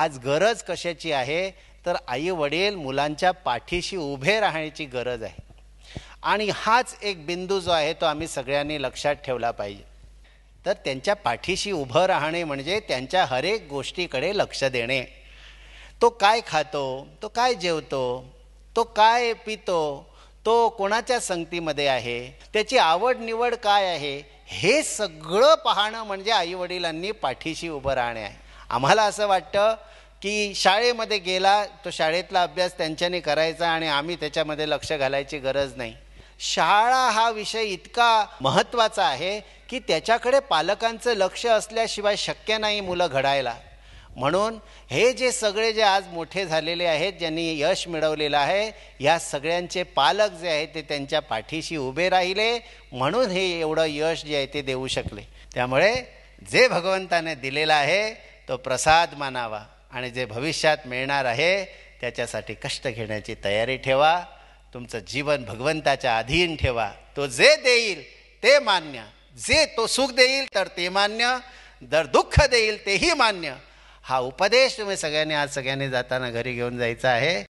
आज गरज कशाची आहे तर आई वडील मुलांच्या पाठीशी उभे राहण्याची गरज आहे आणि हाच एक बिंदू जो आहे तो आम्ही सगळ्यांनी लक्षात ठेवला पाहिजे तर त्यांच्या पाठीशी उभं राहणे म्हणजे त्यांच्या हरेक गोष्टीकडे लक्ष देणे तो काय खातो तो काय जेवतो तो काय पितो तो कोणाच्या संगतीमध्ये आहे त्याची आवड निवड काय आहे हे सगळं पाहणं म्हणजे आईवडिलांनी पाठीशी उभं राहणे आहे आम्हाला असं वाटतं की शाळेमध्ये गेला तो शाळेतला अभ्यास त्यांच्याने करायचा आणि आम्ही त्याच्यामध्ये लक्ष घालायची गरज नाही शाळा हा विषय इतका महत्त्वाचा आहे की त्याच्याकडे पालकांचं लक्ष असल्याशिवाय शक्य नाही मुलं घडायला म्हणून हे जे सगळे जे आज मोठे झालेले आहेत ज्यांनी यश मिळवलेलं आहे या सगळ्यांचे पालक जे आहेत ते त्यांच्या पाठीशी उभे राहिले म्हणून हे एवढं यश जे आहे ते देऊ शकले त्यामुळे जे भगवंताने दिलेलं आहे तो प्रसाद मानावा आणि जे भविष्यात मिळणार आहे त्याच्यासाठी कष्ट घेण्याची तयारी ठेवा तुमचं जीवन भगवंताच्या अधीन ठेवा तो जे देईल ते मान्य जे तो सुख देईल तर ते मान्य जर दुःख देईल तेही मान्य हा उपदेश तुम्ही सगळ्यांनी आज सगळ्यांनी जाताना घरी घेऊन जायचा आहे